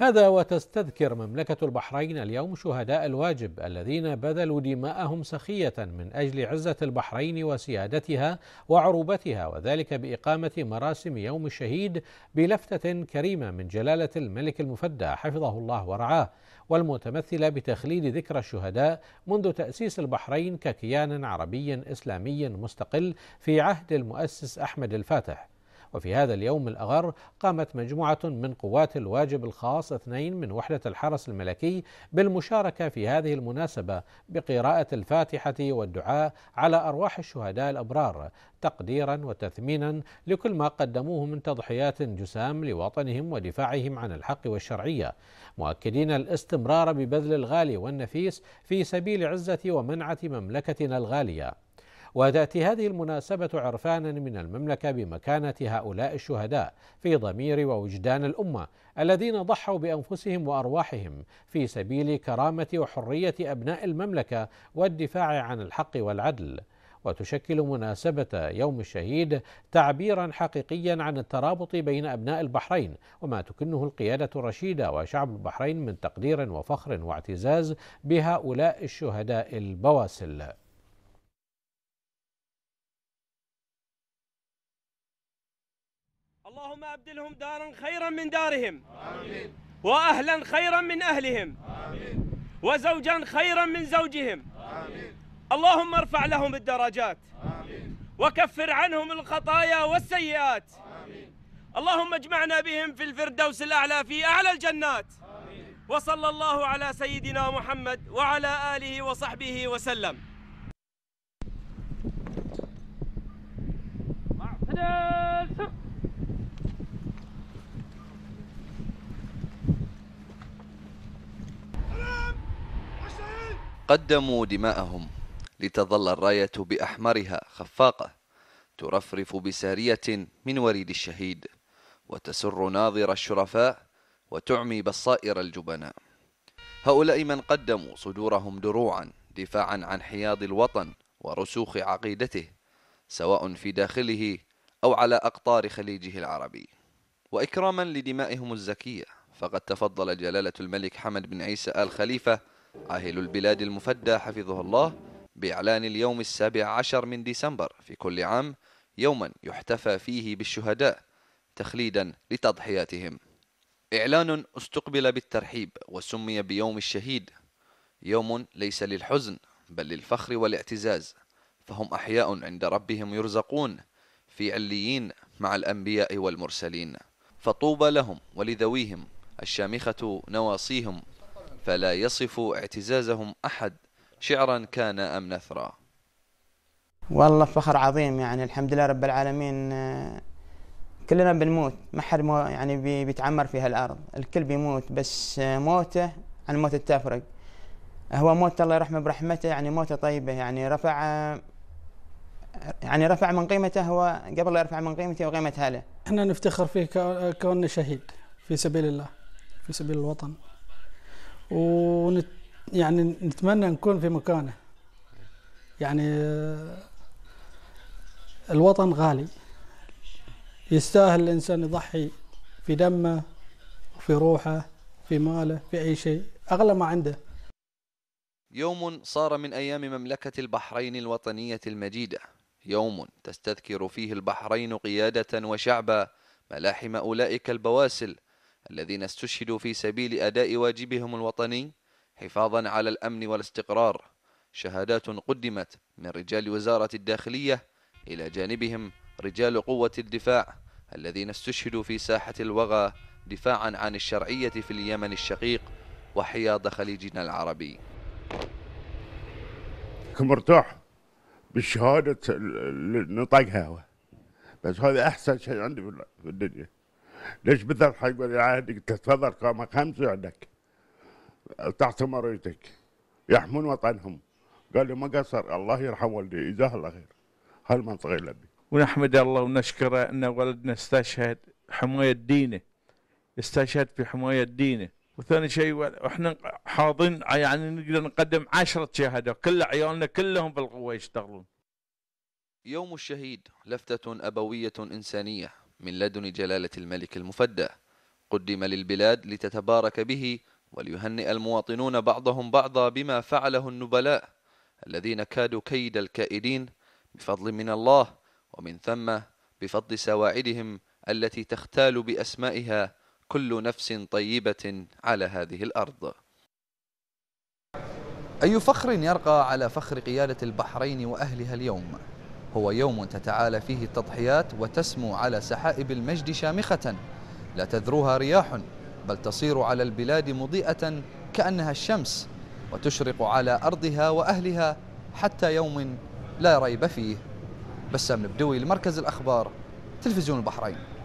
هذا وتستذكر مملكة البحرين اليوم شهداء الواجب الذين بذلوا دماءهم سخية من أجل عزة البحرين وسيادتها وعروبتها وذلك بإقامة مراسم يوم الشهيد بلفتة كريمة من جلالة الملك المفدى حفظه الله ورعاه والمتمثلة بتخليد ذكرى الشهداء منذ تأسيس البحرين ككيان عربي إسلامي مستقل في عهد المؤسس أحمد الفاتح وفي هذا اليوم الأغر قامت مجموعة من قوات الواجب الخاص اثنين من وحدة الحرس الملكي بالمشاركة في هذه المناسبة بقراءة الفاتحة والدعاء على أرواح الشهداء الأبرار تقديرا وتثمينا لكل ما قدموه من تضحيات جسام لوطنهم ودفاعهم عن الحق والشرعيه، مؤكدين الاستمرار ببذل الغالي والنفيس في سبيل عزه ومنعه مملكتنا الغاليه. وتأتي هذه المناسبة عرفانا من المملكة بمكانة هؤلاء الشهداء في ضمير ووجدان الأمة الذين ضحوا بأنفسهم وأرواحهم في سبيل كرامة وحرية أبناء المملكة والدفاع عن الحق والعدل. وتشكل مناسبة يوم الشهيد تعبيرا حقيقيا عن الترابط بين أبناء البحرين وما تكنه القيادة الرشيدة وشعب البحرين من تقدير وفخر واعتزاز بهؤلاء الشهداء البواسل اللهم أبدلهم دارا خيرا من دارهم آمين وأهلا خيرا من أهلهم آمين وزوجا خيرا من زوجهم آمين اللهم ارفع لهم الدرجات آمين وكفر عنهم الخطايا والسيئات آمين اللهم اجمعنا بهم في الفردوس الأعلى في أعلى الجنات آمين وصلى الله على سيدنا محمد وعلى آله وصحبه وسلم معنا قدموا دماءهم لتظل الراية بأحمرها خفاقة ترفرف بسارية من وريد الشهيد وتسر ناظر الشرفاء وتعمي بصائر الجبناء هؤلاء من قدموا صدورهم دروعا دفاعا عن حياض الوطن ورسوخ عقيدته سواء في داخله أو على أقطار خليجه العربي وإكراما لدمائهم الزكية فقد تفضل جلالة الملك حمد بن عيسى آل خليفة أهل البلاد المفدى حفظه الله بإعلان اليوم السابع عشر من ديسمبر في كل عام يوما يحتفى فيه بالشهداء تخليدا لتضحياتهم إعلان استقبل بالترحيب وسمي بيوم الشهيد يوم ليس للحزن بل للفخر والاعتزاز فهم أحياء عند ربهم يرزقون في عليين مع الأنبياء والمرسلين فطوبى لهم ولذويهم الشامخة نواصيهم فلا يصف اعتزازهم أحد شعرا كان أم نثرا والله فخر عظيم يعني الحمد لله رب العالمين كلنا بنموت ما حد يعني بيتعمر في هالارض الكل بيموت بس موته عن موت التفرق هو موت الله يرحمه برحمته يعني موته طيبه يعني رفع يعني رفع من قيمته هو قبل لا يرفع من قيمته وقيمه اهله احنا نفتخر فيه كوننا شهيد في سبيل الله في سبيل الوطن ونت يعني نتمنى نكون في مكانه يعني آه، الوطن غالي يستاهل الإنسان يضحي في دمه في روحه في ماله في أي شيء أغلى ما عنده يوم صار من أيام مملكة البحرين الوطنية المجيدة يوم تستذكر فيه البحرين قيادة وشعبا ملاحم أولئك البواسل الذين استشهدوا في سبيل أداء واجبهم الوطني حفاظا على الأمن والاستقرار شهادات قدمت من رجال وزارة الداخلية إلى جانبهم رجال قوة الدفاع الذين استشهدوا في ساحة الوغى دفاعا عن الشرعية في اليمن الشقيق وحياض خليجنا العربي مرتاح بالشهادة اللي نطقها بس هذا أحسن شيء عندي في الدنيا ليش بتضحك بالعهد تتفضل قامك خمسة عندك تحت مريتك يحمون وطنهم قال لي ما قصر الله يرحم والدي جزاه الله خير هالمنطقة اللي ونحمد الله ونشكره أن ولدنا استشهد حماية دينه استشهد في حماية دينه وثاني شيء احنا حاضرين يعني نقدر نقدم عشرة شهداء كل عيالنا كلهم بالقوة يشتغلون يوم الشهيد لفتة أبوية إنسانية من لدن جلالة الملك المفدى قدم للبلاد لتتبارك به وليهنئ المواطنون بعضهم بعضا بما فعله النبلاء الذين كادوا كيد الكائدين بفضل من الله ومن ثم بفضل سواعدهم التي تختال بأسمائها كل نفس طيبة على هذه الأرض أي فخر يرقى على فخر قيادة البحرين وأهلها اليوم؟ هو يوم تتعالى فيه التضحيات وتسمو على سحائب المجد شامخة لا تذروها رياح بل تصير على البلاد مضيئة كأنها الشمس وتشرق على أرضها وأهلها حتى يوم لا ريب فيه بسام البدوي لمركز الأخبار تلفزيون البحرين